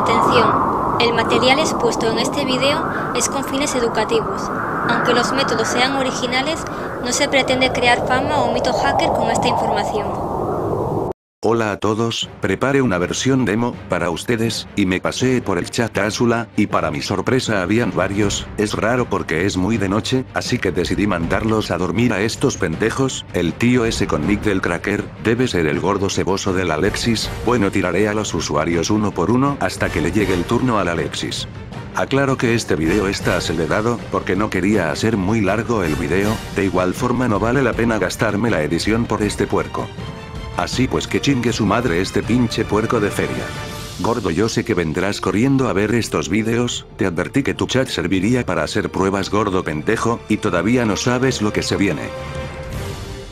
Atención, el material expuesto en este video es con fines educativos. Aunque los métodos sean originales, no se pretende crear fama o mito hacker con esta información. Hola a todos, prepare una versión demo, para ustedes, y me pasé por el chat Azula, y para mi sorpresa habían varios, es raro porque es muy de noche, así que decidí mandarlos a dormir a estos pendejos, el tío ese con nick del cracker, debe ser el gordo ceboso del Alexis, bueno tiraré a los usuarios uno por uno hasta que le llegue el turno al Alexis. Aclaro que este video está acelerado, porque no quería hacer muy largo el video, de igual forma no vale la pena gastarme la edición por este puerco. Así pues que chingue su madre este pinche puerco de feria. Gordo yo sé que vendrás corriendo a ver estos vídeos, te advertí que tu chat serviría para hacer pruebas gordo pendejo, y todavía no sabes lo que se viene.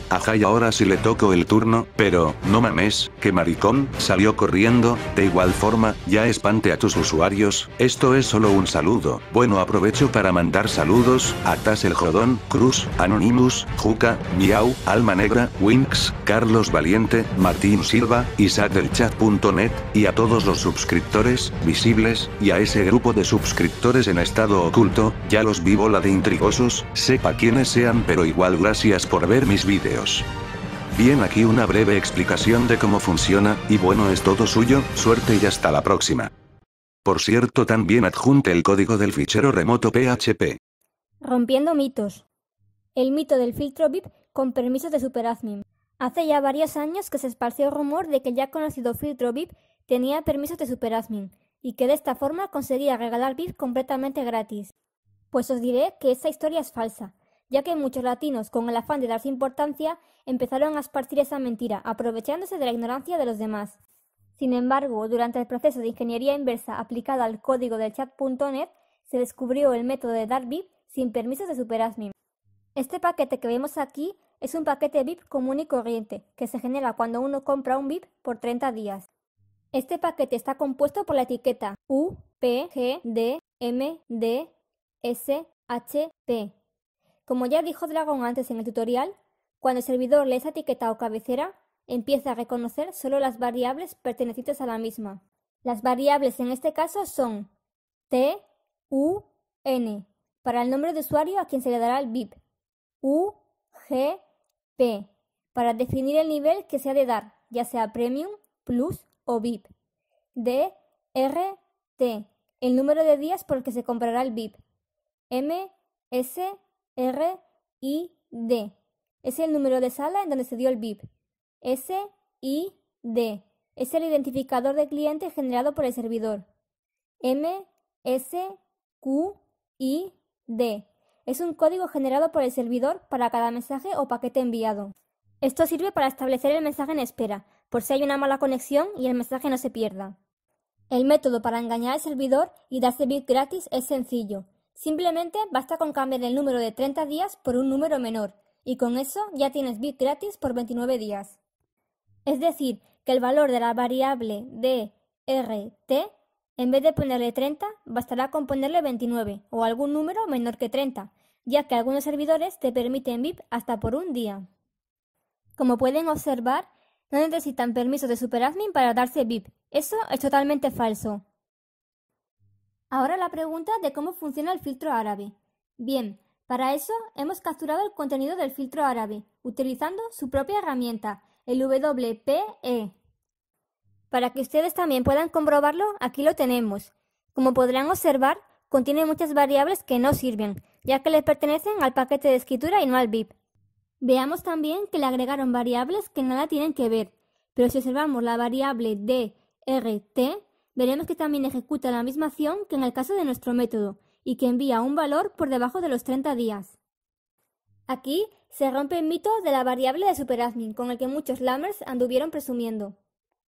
Ajá y ahora sí le toco el turno, pero, no mames, que maricón, salió corriendo, de igual forma, ya espante a tus usuarios, esto es solo un saludo, bueno aprovecho para mandar saludos, a Tas el Jodón, Cruz, Anonymous, Juca, Miau, Alma Negra, Winx, Carlos Valiente, Martín Silva, Isaac y a todos los suscriptores, visibles, y a ese grupo de suscriptores en estado oculto, ya los vivo La de intrigosos, sepa quiénes sean pero igual gracias por ver mis vídeos. Bien aquí una breve explicación de cómo funciona, y bueno es todo suyo, suerte y hasta la próxima. Por cierto también adjunte el código del fichero remoto PHP. Rompiendo mitos. El mito del filtro VIP con permisos de superadmin. Hace ya varios años que se esparció rumor de que el ya conocido filtro VIP tenía permisos de superadmin y que de esta forma conseguía regalar VIP completamente gratis. Pues os diré que esa historia es falsa, ya que muchos latinos, con el afán de darse importancia, empezaron a esparcir esa mentira, aprovechándose de la ignorancia de los demás. Sin embargo, durante el proceso de ingeniería inversa aplicada al código del chat.net, se descubrió el método de dar VIP sin permisos de SuperAdmin. Este paquete que vemos aquí es un paquete VIP común y corriente, que se genera cuando uno compra un VIP por 30 días. Este paquete está compuesto por la etiqueta U, P, G, D, M, D, S, H, como ya dijo Dragon antes en el tutorial, cuando el servidor lee esa etiqueta o cabecera, empieza a reconocer solo las variables pertenecientes a la misma. Las variables en este caso son T, U, N, para el nombre de usuario a quien se le dará el VIP. U, G, P, para definir el nivel que se ha de dar, ya sea Premium, Plus o VIP, D, R, T, el número de días por el que se comprará el VIP. M, S, R, D. Es el número de sala en donde se dio el VIP. S, I, D. Es el identificador de cliente generado por el servidor. M, S, Q, I, D. Es un código generado por el servidor para cada mensaje o paquete enviado. Esto sirve para establecer el mensaje en espera, por si hay una mala conexión y el mensaje no se pierda. El método para engañar al servidor y darse VIP gratis es sencillo. Simplemente basta con cambiar el número de 30 días por un número menor, y con eso ya tienes bit gratis por 29 días. Es decir, que el valor de la variable de en vez de ponerle 30, bastará con ponerle 29 o algún número menor que 30, ya que algunos servidores te permiten VIP hasta por un día. Como pueden observar, no necesitan permiso de SuperAdmin para darse VIP. Eso es totalmente falso. Ahora la pregunta de cómo funciona el filtro árabe. Bien, para eso hemos capturado el contenido del filtro árabe, utilizando su propia herramienta, el WPE. Para que ustedes también puedan comprobarlo, aquí lo tenemos. Como podrán observar, contiene muchas variables que no sirven, ya que les pertenecen al paquete de escritura y no al VIP. Veamos también que le agregaron variables que nada tienen que ver, pero si observamos la variable DRT, veremos que también ejecuta la misma acción que en el caso de nuestro método y que envía un valor por debajo de los 30 días. Aquí se rompe el mito de la variable de superadmin con el que muchos lammers anduvieron presumiendo.